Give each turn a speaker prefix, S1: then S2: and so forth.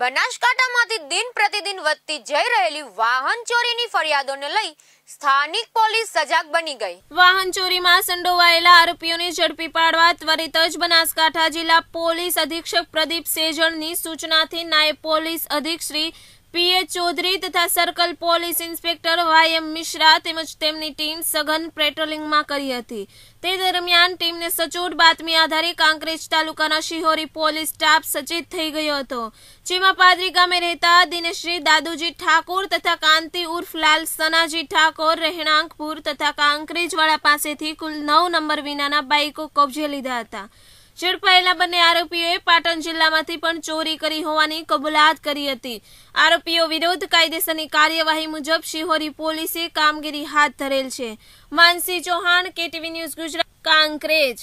S1: બનાસકાંઠામાંથી દિન પ્રતિદિન વધતી જઈ રહેલી વાહન ચોરીની ફરિયાદોને
S2: લઈ સ્થાનિક પોલીસ સજાગ બની ગઈ વાહન ચોરીમાં સંડોવાયેલા આરોપીઓને ઝડપી પાડવા ત્વરિત જ બનાસકાંઠા જિલ્લા પોલીસ અધિક્ષક પ્રદીપ સેજળની સૂચનાથી નાયબ પોલીસ અધિક શ્રી પીએ ચૌધરી તથા circle police inspector Y M Mishra તેમજ તેમની ટીમ સઘન પેટ્રોલિંગમાં કરી હતી તે દરમિયાન ટીમને સચોટ બાતમી આધારે કાંકરેજ તાલુકાના શિહોરી પોલીસ સ્ટાફ સચેત થઈ ગયો હતો જેમાં પાદરી ગામે રહેતા દિનેશજી દાદુજી ઠાકોર તથા કાંતિ ઉર્ફ લાલ સનાજી ઠાકોર રહેણાંકપુર તથા કાંકરેજવાળા પાસેથી કુલ નવ નંબર વિનાના બાઇકો કબજે લીધા હતા ઝડપાયેલા બંને આરોપીઓએ પાટણ જિલ્લામાંથી પણ ચોરી કરી હોવાની કબૂલાત કરી હતી આરોપીઓ વિરોધ કાયદેસરની કાર્યવાહી મુજબ શિહોરી પોલીસે કામગીરી હાથ ધરેલ છે માનસી ચૌહાણ કેટીવી ન્યૂઝ ગુજરાત કાંકરેજ